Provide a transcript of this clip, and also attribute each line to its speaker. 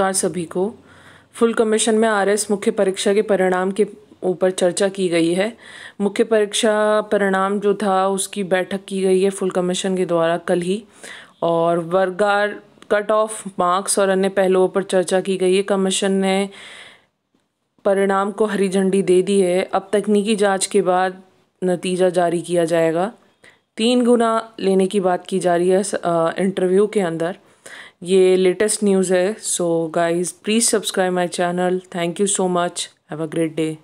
Speaker 1: नमस्कार सभी को फुल कमीशन में आरएस मुख्य परीक्षा के परिणाम के ऊपर चर्चा की गई है मुख्य परीक्षा परिणाम जो था उसकी बैठक की गई है फुल कमीशन के द्वारा कल ही और वर्गार कट ऑफ मार्क्स और अन्य पहलुओं पर चर्चा की गई है कमीशन ने परिणाम को हरी झंडी दे दी है अब तकनीकी जांच के बाद नतीजा जारी किया जाएगा तीन गुना लेने की बात की जा रही है इंटरव्यू के अंदर ये लेटेस्ट न्यूज़ है so guys please subscribe my channel thank you so much have a great day